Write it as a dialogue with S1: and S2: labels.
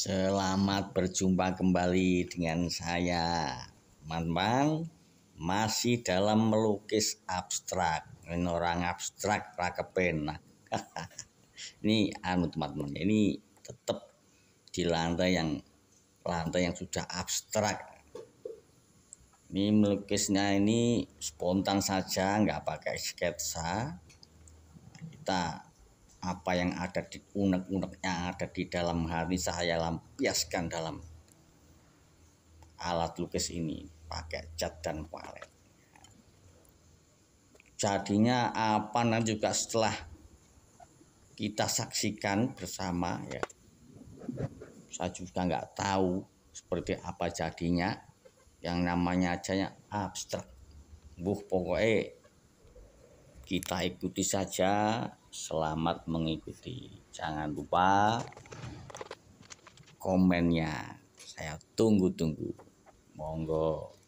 S1: Selamat berjumpa kembali dengan saya Manpang masih dalam melukis abstrak ini orang abstrak rakepen ini anu teman-teman ini tetap di lantai yang lantai yang sudah abstrak ini melukisnya ini spontan saja nggak pakai sketsa kita apa yang ada di unek-unek yang ada di dalam hati saya lampiaskan dalam alat lukis ini pakai cat dan palet jadinya apa nanti juga setelah kita saksikan bersama ya saya juga nggak tahu seperti apa jadinya yang namanya aja abstrak buh pokoknya kita ikuti saja selamat mengikuti jangan lupa komennya saya tunggu-tunggu monggo